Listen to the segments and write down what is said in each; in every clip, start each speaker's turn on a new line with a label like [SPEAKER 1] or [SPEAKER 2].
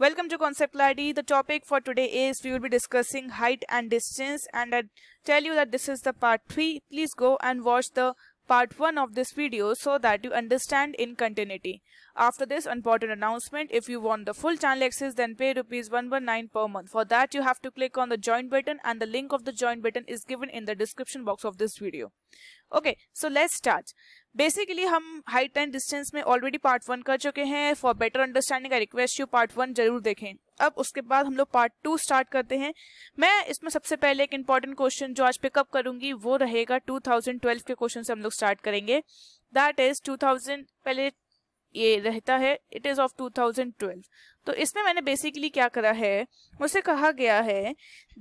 [SPEAKER 1] Welcome to Concept Clarity. The topic for today is we will be discussing height and distance and I tell you that this is the part 3. Please go and watch the part 1 of this video so that you understand in continuity. After this important announcement, if you want the full channel access then pay rupees 119 per month. For that you have to click on the join button and the link of the join button is given in the description box of this video. Okay, so let's start. Basically हम height and distance में already part one कर चुके हैं for better understanding I request you part one जरूर देखें अब उसके बाद हम लोग पार्ट टू स्टार्ट करते हैं मैं इसमें सबसे पहले एक इंपॉर्टेंट क्वेश्चन जो आज पिकअप करूंगी वो रहेगा 2012 के क्वेश्चन से हम लोग स्टार्ट करेंगे दैट इज 2000 पहले ये रहता है इट इज ऑफ 2012 तो इसमें मैंने बेसिकली क्या करा है मुझसे कहा गया है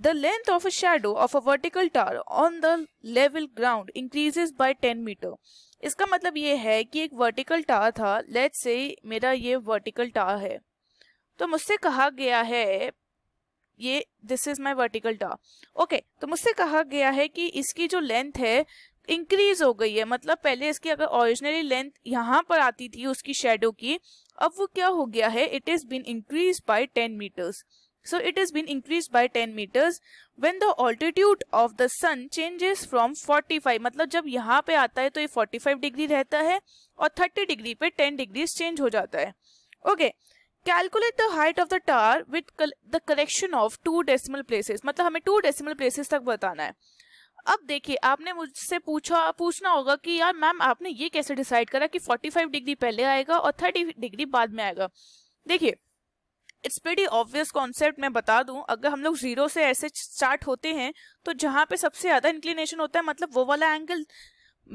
[SPEAKER 1] the length of a shadow of a vertical tower on the level ground increases by ten metre इसका मतलब ये है कि एक वर्टिकल टावर था लेट से मेरा ये वर्टिकल टावर है तो मुझसे कहा गया है ये this is my vertical tower okay तो मुझसे कहा गया है कि इसकी जो लेंथ है इंक्रीज हो गई है मतलब पहले इसकी अगर ओरिजिनली लेंथ यहाँ पर आती थी उसकी शेडो की अब वो क्या हो गया है it is been increase by ten metres so it has been increased by 10 meters when the altitude of the sun changes from 45 मतलब जब यहाँ पे आता है तो ये 45 डिग्री रहता है और 30 डिग्री पे 10 डिग्री चेंज हो जाता है okay calculate the height of the tower with the correction of two decimal places मतलब हमें टू डेसिमल प्लेसेस तक बताना है अब देखिए आपने मुझसे पूछा पूछना होगा कि यार मैम आपने ये कैसे डिसाइड करा कि 45 डिग्री पहले आएगा और 30 डिग्री बाद में आएगा देखिए इट्स वेरी ऑब्वियस कॉन्सेप्ट मैं बता दूं अगर हम लोग जीरो से ऐसे स्टार्ट होते हैं तो जहाँ पे सबसे ज़्यादा इंक्लिनेशन होता है मतलब वो वाला एंगल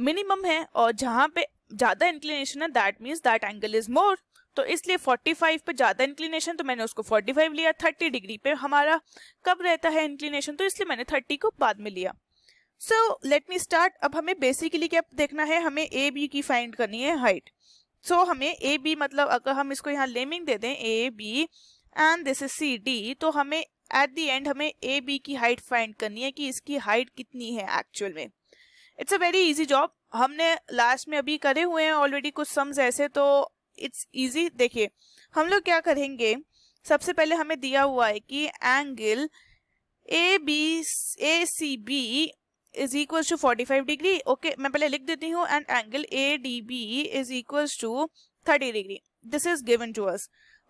[SPEAKER 1] मिनिमम है और जहाँ पे ज़्यादा इंक्लिनेशन है that means that angle is more तो इसलिए 45 पे ज़्यादा इंक्लिनेशन तो मैंने उसको 45 लिया 30 डिग्री पे हमारा कब रहता है इंक्लिनेशन तो इसलिए मैंने 30 को बाद में लिया सो लेट मी स्टार्ट अब हमें बेसिकली क्या देखना है हमें ए बी की फाइंड करनी है हाइट सो so, हमें ए बी मतलब अगर हम इसको यहाँ लेमिंग दे दें A B and this is C D तो हमें एट दी एंड हमें ए बी की हाइट फाइंड करनी है कि इसकी हाइट कितनी है एक्चुअल में it's a very easy job हमने लास्ट में अभी करे हुए हैं ऑलरेडी कुछ सम्स ऐसे तो इट्स इजी देखिए हम लोग क्या करेंगे सबसे पहले हमें दिया हुआ है कि angle A B A C B is equals to 45 degree okay मैं पहले लिख देती हूँ and angle A D B is equals to 30 degree this is given to us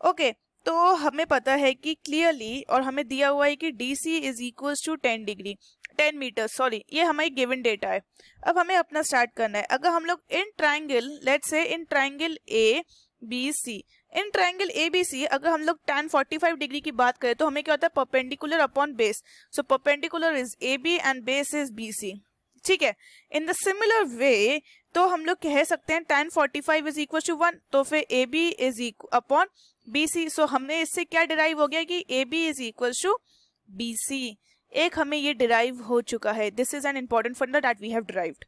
[SPEAKER 1] okay तो हमें पता है कि क्लियरली और हमें दिया हुआ है कि D C is equals to ten degree ten metre sorry ये हमारी गिवन डेटा है अब हमें अपना स्टार्ट करना है अगर हम लोग इन triangle let's in triangle A B C in triangle A B C अगर हम लोग टेन फोर्टी फाइव डिग्री की बात करें तो हमें क्या होता है perpendicular upon base so perpendicular is A B and base is B C ठीक है इन द सिमिलर वे तो हम लोग कह सकते हैं tan forty five is equal to one तो फिर A B is upon B C so हमने इससे क्या डिराइव हो गया कि A B is equal to B C एक हमें ये डिराइव हो चुका है this is an important fonder that we have derived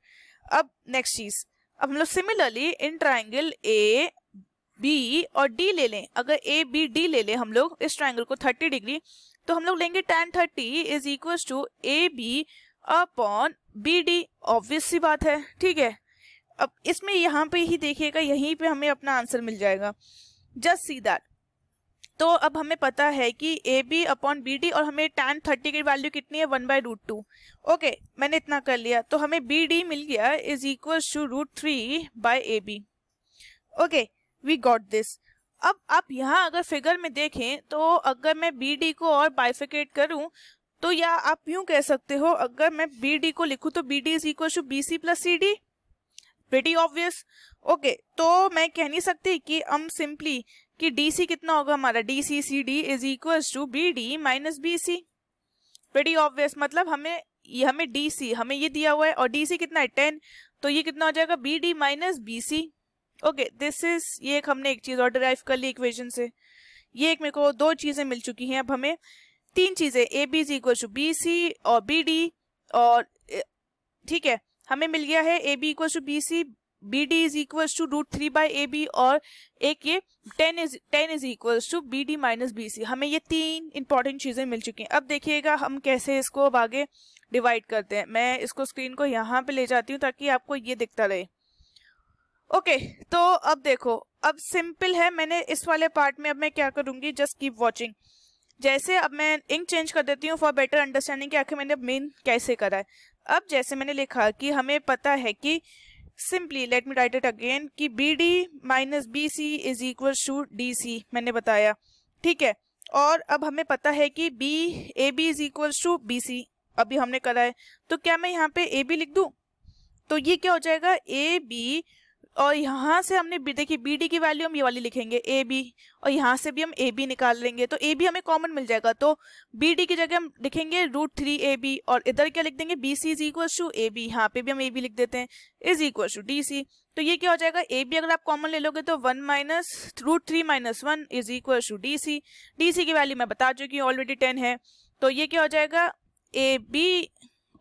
[SPEAKER 1] अब नेक्स्ट चीज अब हम लोग similarly in triangle A B और डी ले लें अगर ए बी डी ले लें हम लोग इस ट्राइंगल को 30 डिग्री तो हम लोग लेंगे tan 30 is equal to A B upon B D obvious सी बात है ठीक है अब इसमें यहाँ पे ही देखिएगा यहीं पे हमें अपना आंसर मिल जाएगा जस्ट सी दैट तो अब हमें पता है कि A B upon B D और हमें टेन 30 की वैल्यू कितनी है one by root two okay मैंने इतना कर लिया तो हमें बी डी मिल गया is equal to root three by A B okay we got this अब आप यहाँ अगर फिगर में देखें तो अगर मैं बी डी को और बाइफिकेट करूँ तो या आप यूं कह सकते हो अगर मैं बी डी को लिखूँ तो B D is equal to B C plus C D वेटी ऑब्वियस ओके तो मैं कह नहीं सकती कि हम सिंपली कि डी सी कितना होगा हमारा D C C D is equal to B D minus B C वेटी ऑब्वियस मतलब हमें हमें डी सी हमें ये दिया हुआ है और डी सी कितना है टेन तो ये कितना हो जाएगा B D minus B C okay this is ये एक हमने एक चीज और डिराइव कर ली इक्वेशन से ये एक मेरे को दो चीजें मिल चुकी हैं अब हमें तीन चीजें A B is equal to B C और बी डी और ठीक है हमें मिल गया है A B equal to B C B D is equal to root three by A B और एक ये tan is tan is equal to B D minus B C हमें ये तीन इंपॉर्टेंट चीजें मिल चुकी हैं अब देखिएगा हम कैसे इसको अब आगे डिवाइड करते हैं मैं इसको स्क्रीन को यहाँ पे ले जाती हूँ ताकि आपको ये दिखता रहे ओके okay, तो अब देखो अब सिंपल है मैंने इस वाले पार्ट में अब मैं क्या करूंगी जस्ट कीप वॉचिंग जैसे अब मैं इंक चेंज कर देती हूँ फॉर बेटर अंडरस्टैंडिंग कि आखिर मैंने मेन कैसे करा है अब जैसे मैंने लिखा कि हमें पता है कि simply let me write it again कि B D minus B C is equal to D C मैंने बताया ठीक है और अब हमें पता है कि B A B is equal to B C अभी हमने करा है तो क्या मैं यहाँ पे ए बी लिख दूँ तो ये क्या हो जाएगा ए बी और यहाँ से हमने देखिए बी डी की वैल्यू हम ये वाली लिखेंगे ए बी और यहाँ से भी हम ए बी निकाल लेंगे तो ए बी हमें कॉमन मिल जाएगा तो बी डी की जगह हम लिखेंगे रूट थ्री ए बी और इधर क्या लिख देंगे B C is equal to A B यहाँ पे भी हम ए बी लिख देते हैं is equal to D C तो ये क्या हो जाएगा ए बी अगर आप कॉमन ले लोगे तो one minus root three minus one is equal to D C D C की वैल्यू मैं बता चुकी हूँ ऑलरेडी टेन है तो ये क्या हो जाएगा A B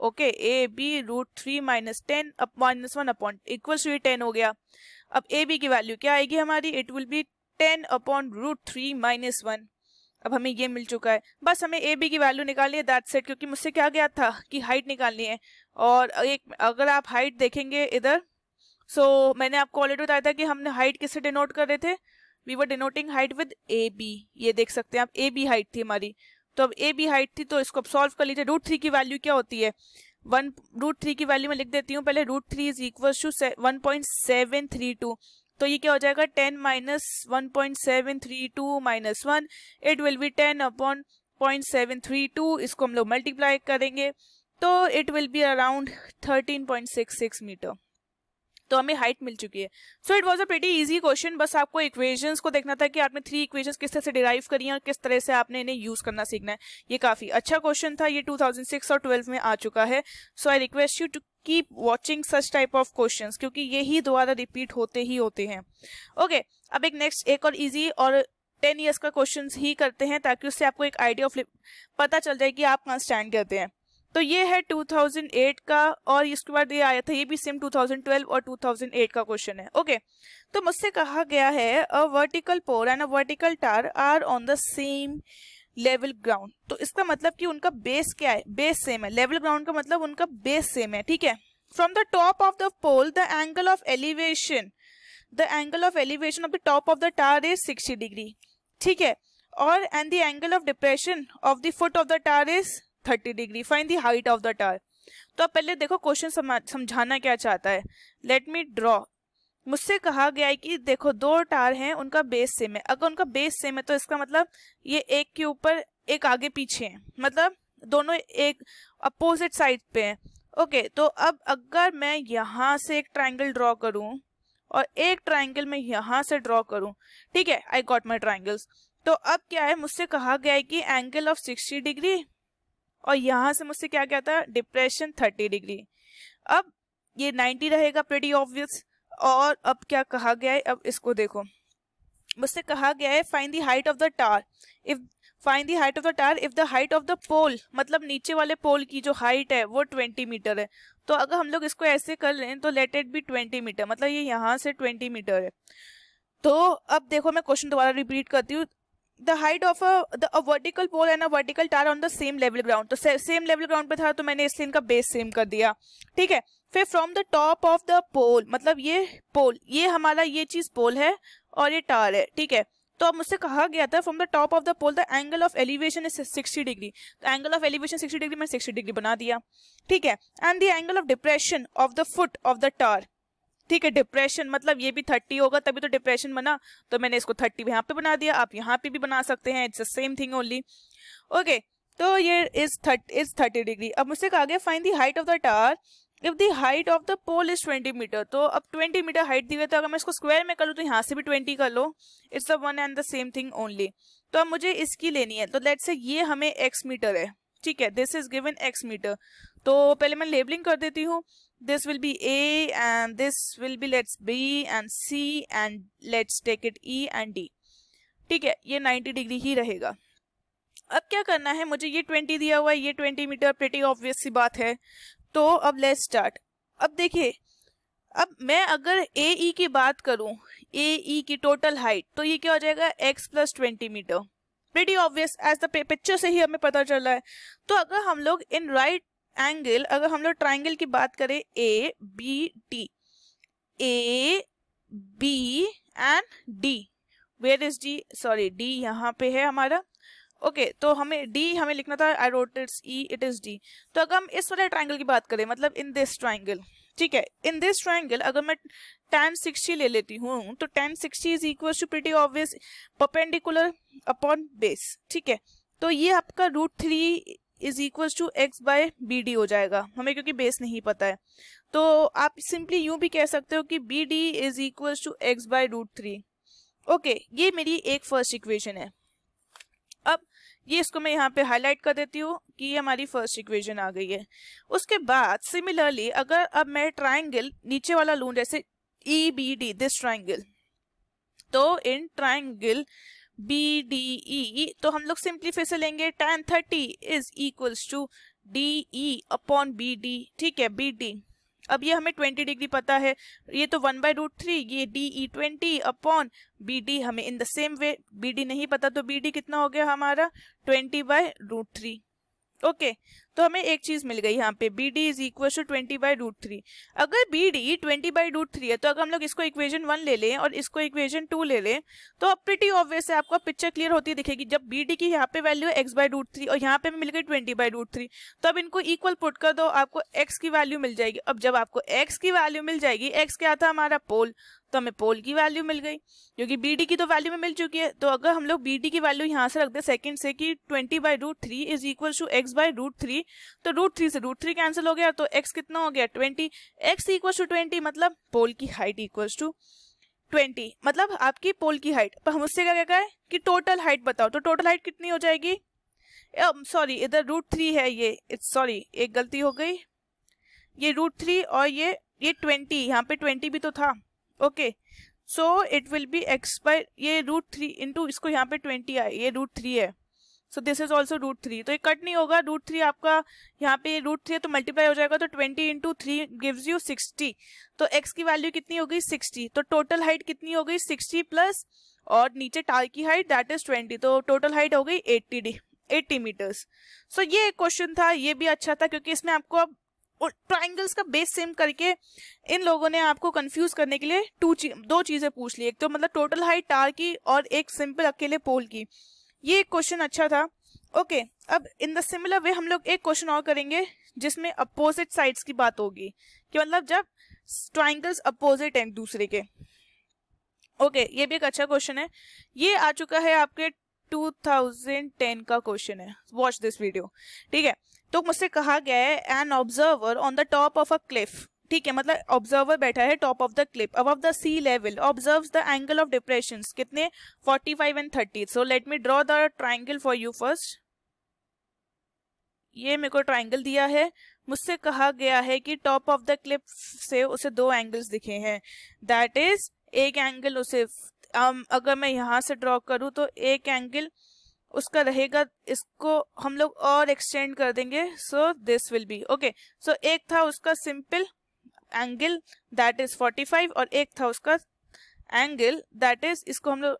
[SPEAKER 1] okay A B root three minus ten up minus one upon equal to ten हो गया अब ए बी की वैल्यू क्या आएगी हमारी it will be ten upon root three minus one अब हमें ये मिल चुका है बस हमें ए बी की वैल्यू निकालनी है दैट सेट क्योंकि मुझसे क्या गया था कि हाइट निकालनी है और एक अगर आप हाइट देखेंगे इधर सो so, मैंने आपको ऑलरेडी बताया था कि हमने हाइट किससे डिनोट कर रहे थे we were denoting height with A B ये देख सकते हैं आप ए बी हाइट थी हमारी तो अब ए बी हाइट थी तो इसको सॉल्व कर लीजिए रूट थ्री की वैल्यू क्या होती है वन रूट थ्री की वैल्यू मैं लिख देती हूँ पहले root three is equal to one point seven three two तो ये क्या हो जाएगा ten minus one point seven three two minus one it will be ten upon point seven three two इसको हम लोग मल्टीप्लाई करेंगे तो it will be around thirteen point six six metre तो हमें हाइट मिल चुकी है so it was a pretty easy question बस आपको इक्वेशंस को देखना था कि आपने थ्री इक्वेशंस किस तरह से डिराइव करी हैं और किस तरह से आपने इन्हें यूज करना सीखना है ये काफी अच्छा क्वेश्चन था ये 2006 और 12 में आ चुका है so I request you to keep watching such type of question क्योंकि ये ही दोबारा रिपीट होते ही होते हैं ओके okay, अब एक नेक्स्ट एक और ईजी और टेन ईयर्स का क्वेश्चन ही करते हैं ताकि उससे आपको एक आइडिया ऑफ पता चल जाए कि आप कहाँ स्टैंड करते हैं तो ये है 2008 का और इसके बाद ये आया था ये भी सेम 2012 और 2008 का क्वेश्चन है ओके तो मुझसे कहा गया है a vertical pole and a vertical tower are on the same level ground तो इसका मतलब कि उनका बेस क्या है बेस सेम है लेवल ग्राउंड का मतलब उनका बेस सेम है ठीक है from the top of the pole the angle of elevation the angle of elevation of the top of the tower is sixty degree ठीक है और and the angle of depression of the foot of the tower is thirty degree find the height of the tower तो आप पहले देखो question समझाना क्या चाहता है लेट मी ड्रॉ मुझसे कहा गया है कि देखो दो टार हैं उनका बेस सेम है अगर उनका बेस सेम है तो इसका मतलब ये एक के ऊपर एक आगे पीछे है मतलब दोनों एक अपोजिट साइड पे हैं ओके तो अब अगर मैं यहाँ से एक ट्राइंगल ड्रॉ करूँ और एक ट्राइंगल मैं यहाँ से ड्रॉ करूँ ठीक है आई गॉट माई ट्राइंगल्स तो अब क्या है मुझसे कहा गया है कि एंगल ऑफ सिक्सटी डिग्री और यहाँ से मुझसे क्या क्या था डिप्रेशन थर्टी डिग्री अब ये नाइन्टी रहेगा प्रेडी ऑब्वियस और अब क्या कहा गया है अब इसको देखो मुझसे कहा गया है find the height of the tower if find the height of the tower if the height of the pole मतलब नीचे वाले पोल की जो हाइट है वो ट्वेंटी मीटर है तो अगर हम लोग इसको ऐसे कर लें तो let it be twenty metre मतलब ये यहाँ से ट्वेंटी मीटर है तो अब देखो मैं क्वेश्चन दोबारा रिपीट करती हूँ the height of a vertical pole and a vertical tower on the same level ground तो सेम लेवल ग्राउंड पे था तो मैंने इसलिए इनका बेस सेम कर दिया ठीक है फिर from the top of the pole मतलब ये पोल ये हमारा ये चीज पोल है और ये टार है ठीक है तो अब मुझसे कहा गया था from the top of the pole the angle of elevation is sixty degree तो angle of elevation sixty degree मैंने सिक्सटी डिग्री बना दिया ठीक है and the angle of depression of the foot of the tower ठीक है depression मतलब ये भी थर्टी होगा तभी तो डिप्रेशन बना तो मैंने इसको थर्टी यहाँ पे बना दिया आप यहाँ पे भी बना सकते हैं it's the same thing only okay तो ये is thirty is thirty degree अब मुझसे कहा गया find the height of the tower if the height of the pole is twenty metre तो अब ट्वेंटी मीटर हाइट दी गई तो अगर मैं इसको स्क्वायर में कर लूँ तो यहाँ से भी ट्वेंटी कर लो it's the one and the same thing only तो अब मुझे इसकी लेनी है तो लेट से ये हमें एक्स मीटर है ठीक है this is given X metre तो पहले मैं लेबलिंग कर देती हूँ this will be A and this will be let's B and C and let's take it E and D ठीक है ये 90 डिग्री ही रहेगा अब क्या करना है मुझे ये 20 दिया हुआ है ये 20 मीटर प्रेटी ऑब्वियस सी बात है तो अब लेट्स स्टार्ट अब देखिए अब मैं अगर ए ई e की बात करूं ए ई e की टोटल हाइट तो ये क्या हो जाएगा x plus twenty metre pretty obvious as the picture से ही हमें पता चल रहा है तो अगर हम लोग इन राइट एंगल अगर हम लोग ट्राइंगल की बात करें A B D A B and D where is D sorry D यहाँ पे है हमारा ओके okay, तो हमें डी हमें लिखना था I wrote it's E it is D तो अगर हम इस वाले ट्राइंगल की बात करें मतलब इन दिस ट्राइंगल ठीक है इन दिस ट्राइंगल अगर मैं टेन सिक्सटी ले लेती हूँ तो tan sixty is equal to pretty obvious perpendicular upon base ठीक है तो ये आपका root three is equal to X by B D हो जाएगा हमें क्योंकि बेस नहीं पता है तो आप सिंपली यूं भी कह सकते हो कि B D is equal to X by root three okay ये मेरी एक फर्स्ट इक्वेशन है अब ये इसको मैं यहाँ पे हाईलाइट कर देती हूँ कि ये हमारी फर्स्ट इक्वेशन आ गई है उसके बाद सिमिलरली अगर अब मैं ट्राइंगल नीचे वाला लूँ जैसे E B D this triangle तो in triangle B D E तो हम लोग सिंपली फिर से लेंगे tan thirty is equals to D E upon B D ठीक है बी डी अब ये हमें ट्वेंटी डिग्री पता है ये तो वन बाई रूट थ्री ये D E twenty upon B D हमें in the same way B D नहीं पता तो बी डी कितना हो गया हमारा twenty by root three okay तो हमें एक चीज मिल गई यहाँ पे B D is equal to twenty by root three अगर B D twenty by root three है तो अगर हम लोग इसको इक्वेजन वन ले लें और इसको इक्वेजन टू ले लें तो अब प्रिटी ऑब्वियस है आपको पिक्चर क्लियर होती दिखेगी जब बी डी की यहाँ पे वैल्यू है एक्स बाई रूट थ्री और यहाँ पे मिल गई ट्वेंटी बाई रूट थ्री तो अब इनको इक्वल पुट कर दो आपको एक्स की वैल्यू मिल जाएगी अब जब आपको एक्स की वैल्यू मिल जाएगी एक्स क्या था हमारा पोल तो हमें पोल की वैल्यू मिल गई क्योंकि बी डी की तो वैल्यू में मिल चुकी है तो अगर हम लोग बी डी की वैल्यू यहाँ से रख दें सेकंड से कि twenty by root three is equal to X by root three three तो रूट थ्री से रूट थ्री कैंसिल हो गया तो एक्स कितना हो गया twenty X equal to twenty मतलब पोल की हाइट इक्वल टू ट्वेंटी मतलब आपकी पोल की हाइट पर हम उससे क्या क्या कहें कि टोटल हाइट बताओ तो टोटल हाइट कितनी हो जाएगी सॉरी इधर रूट थ्री है ये सॉरी एक गलती हो गई ये रूट थ्री और ये ये ट्वेंटी यहाँ पे ट्वेंटी भी तो था okay so it will be X by ये रूट थ्री इंटू इसको यहाँ पे ट्वेंटी आए ये रूट थ्री है so this is also root three तो ये कट नहीं होगा रूट थ्री आपका यहाँ पे रूट थ्री है तो मल्टीप्लाई हो जाएगा तो twenty into three gives you sixty तो एक्स की वैल्यू कितनी हो गई सिक्सटी तो टोटल हाइट कितनी हो गई सिक्सटी प्लस और नीचे टाल की हाइट दैट इज ट्वेंटी तो टोटल हाइट हो गई eighty D eighty metres so ये एक क्वेश्चन था ये भी अच्छा था क्योंकि इसमें आपको अब ट्राइंगल्स का बेस सेम करके इन लोगों ने आपको कंफ्यूज करने के लिए टू ची, दो चीजें पूछ ली एक तो मतलब टोटल हाइट टार की और एक सिंपल अकेले पोल की ये क्वेश्चन अच्छा था ओके okay, अब इन द सिमिलर वे हम लोग एक क्वेश्चन और करेंगे जिसमें अपोजिट साइड्स की बात होगी कि मतलब जब ट्राइंगल्स अपोजिट हैं दूसरे के ओके okay, ये भी एक अच्छा क्वेश्चन है ये आ चुका है आपके 2010 का क्वेश्चन है वॉच दिस वीडियो ठीक है तो मुझसे कहा गया है an observer on the top of a cliff ठीक है मतलब ऑब्जर्वर बैठा है टॉप ऑफ द क्लिप अब the sea level observe the angle of depression कितने 45 and thirty so let me draw the triangle for you first ये मेरे को ट्राइंगल दिया है मुझसे कहा गया है कि टॉप ऑफ द क्लिप से उसे दो एंगल्स दिखे हैं दैट इज एक एंगल उसे um, अगर मैं यहाँ से ड्रॉ करूँ तो एक एंगल उसका रहेगा इसको हम लोग और एक्सटेंड कर देंगे so this will be okay so एक था उसका सिंपल एंगल दैट इज 45 और एक था उसका एंगल दैट इज इसको हम लोग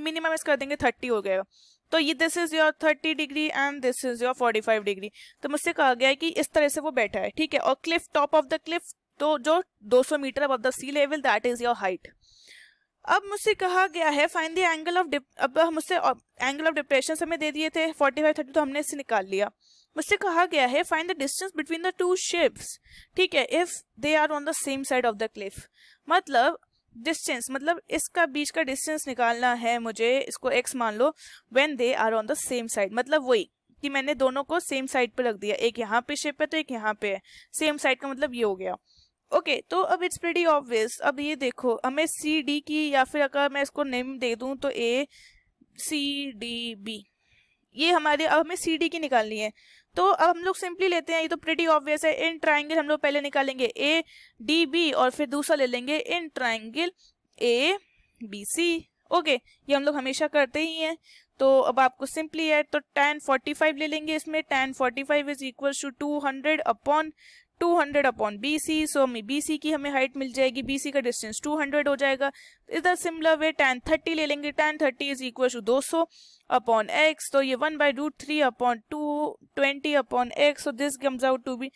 [SPEAKER 1] मिनिमम कर देंगे 30 हो गया तो ये this is your 30 degree and this is your 45 degree तो मुझसे कहा गया है कि इस तरह से वो बैठा है ठीक है और cliff top of the cliff तो जो 200 मीटर अब the sea level that is your height अब मुझसे कहा गया है फाइन द एंगल ऑफ अब मुझसे एंगल ऑफ डिप्रेशन हमें दे दिए थे 45 30 तो हमने इसे निकाल लिया मुझसे कहा गया है find the distance between the two ships ठीक है if they are on the same side of the cliff मतलब डिस्टेंस मतलब इसका बीच का डिस्टेंस निकालना है मुझे इसको एक्स मान लो when they are on the same side मतलब वही कि मैंने दोनों को सेम साइड पे रख दिया एक यहाँ पे शिप है तो एक यहाँ पे है सेम साइड का मतलब ये हो गया ओके okay, तो अब इट्स प्रेटी ऑब्वियस अब ये देखो हमें सी डी की या फिर अगर मैं इसको नेम दे दूँ तो ए सी डी बी ये हमारे अब हमें सी की निकालनी है तो अब हम लोग सिंपली लेते हैं ये तो प्रिटी ऑब्वियस है इन ट्राइंगल हम लोग पहले निकालेंगे ए डी बी और फिर दूसरा ले लेंगे in triangle A B C okay ये हम लोग हमेशा करते ही हैं तो अब आपको सिंपली है तो टेन फोर्टी फाइव ले लेंगे इसमें tan forty five is equal to two hundred upon two hundred upon B C so हमें बी सी की हमें हाइट मिल जाएगी बी सी का डिस्टेंस टू हंड्रेड हो जाएगा is the similar way tan thirty ले लेंगे tan thirty is equal to दो सौ अपॉन एक्स तो ये one by root three upon two twenty upon X so this comes out to be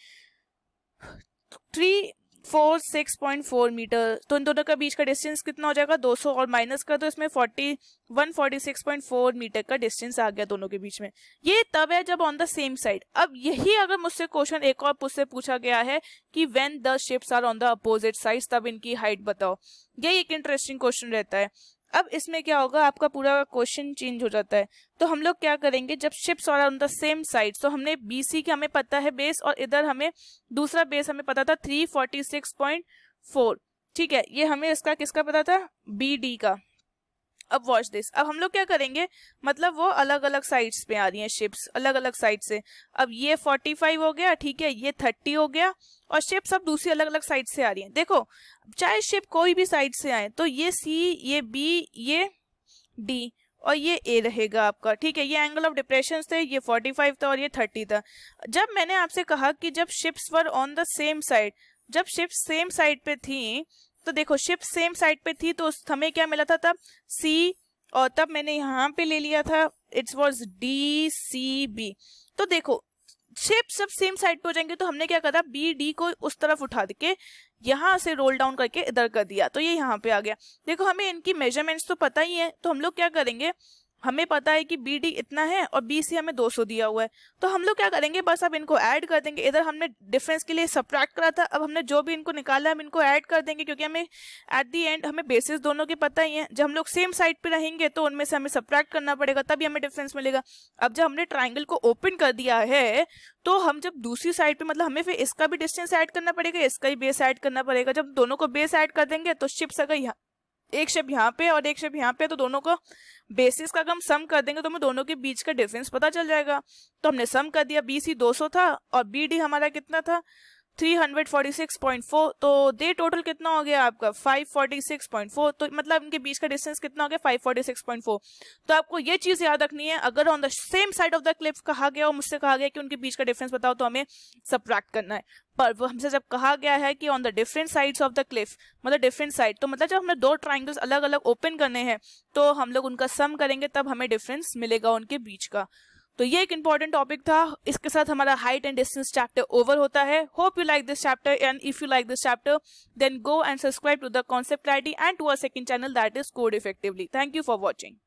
[SPEAKER 1] three four six point four metre तो इन दोनों के बीच का डिस्टेंस कितना हो जाएगा दो सौ और माइनस दो तो इसमें forty one forty six point four metre का डिस्टेंस आ गया दोनों के बीच में ये तब है जब ऑन द सेम साइड अब यही अगर मुझसे क्वेश्चन एक और मुझसे पूछा गया है कि when the ships are on the opposite side तब इनकी हाइट बताओ यही एक इंटरेस्टिंग क्वेश्चन रहता है अब इसमें क्या होगा आपका पूरा क्वेश्चन चेंज हो जाता है तो हम लोग क्या करेंगे जब शिप्स और on the same side so हमने बीसी का हमें पता है बेस और इधर हमें दूसरा बेस हमें पता था three forty six point four ठीक है ये हमें इसका किसका पता था बी डी का अब वॉच दिस अब हम लोग क्या करेंगे मतलब वो अलग अलग साइड्स पे आ रही हैं शिप्स अलग अलग साइड से अब ये 45 हो गया ठीक है ये 30 हो गया और शिप्स अब दूसरी अलग अलग साइड से आ रही हैं देखो चाहे शिप कोई भी साइड से आए तो ये सी ये बी ये डी और ये ए रहेगा आपका ठीक है ये एंगल ऑफ डिप्रेशन थे ये 45 था और ये 30 था जब मैंने आपसे कहा कि जब ships were on the same side जब शिप्स सेम साइड पे थी तो देखो शिप सेम साइड पे थी तो उस हमें क्या मिला था तब सी और तब मैंने यहाँ पे ले लिया था it's was D C B तो देखो शिप सब सेम साइड पे हो जाएंगे तो हमने क्या करा बी डी को उस तरफ उठा के यहाँ से रोल डाउन करके इधर कर दिया तो ये यहाँ पे आ गया देखो हमें इनकी मेजरमेंट्स तो पता ही है तो हम लोग क्या करेंगे हमें पता है कि बी डी इतना है और बी सी हमें 200 दिया हुआ है तो हम लोग क्या करेंगे बस अब इनको ऐड कर देंगे इधर हमने डिफरेंस के लिए सब्ट्रैक्ट करा था अब हमने जो भी इनको निकाला हम इनको ऐड कर देंगे क्योंकि हमें एट दी एंड हमें बेसिस दोनों के पता ही है जब हम लोग सेम साइड पे रहेंगे तो उनमें से हमें सब्ट्रैक्ट करना पड़ेगा तभी हमें डिफरेंस मिलेगा अब जब हमने ट्राइंगल को ओपन कर दिया है तो हम जब दूसरी साइड पर मतलब हमें फिर इसका भी डिस्टेंस ऐड करना पड़ेगा इसका ही बेस ऐड करना पड़ेगा जब दोनों को बेस ऐड कर देंगे तो शिप्स अगर एक शेप यहाँ पे और एक शेप यहाँ पे तो दोनों को बेसिस का अगर हम सम कर देंगे तो हमें दोनों के बीच का डिफरेंस पता चल जाएगा तो हमने सम कर दिया बी सी दो सौ था और बी डी हमारा कितना था 346.4 तो दे टोटल कितना हो गया आपका 546.4 तो मतलब इनके बीच का डिस्टेंस कितना हो गया 546.4 तो आपको ये चीज याद रखनी है अगर on the same side of the cliff कहा गया और मुझसे कहा गया कि उनके बीच का डिफरेंस बताओ तो हमें सब्रैक्ट करना है पर वो हमसे जब कहा गया है कि on the different sides of the cliff मतलब डिफरेंट साइड तो मतलब जब हमने दो ट्राइंगल्स अलग अलग ओपन करने हैं तो हम लोग उनका सम करेंगे तब हमें डिफरेंस मिलेगा उनके बीच का तो ये एक इंपॉर्टेंट टॉपिक था इसके साथ हमारा height and distance chapter over होता है hope you like this chapter and if you like this chapter then go and subscribe to the concept clarity and to our second channel that is code effectively thank you for watching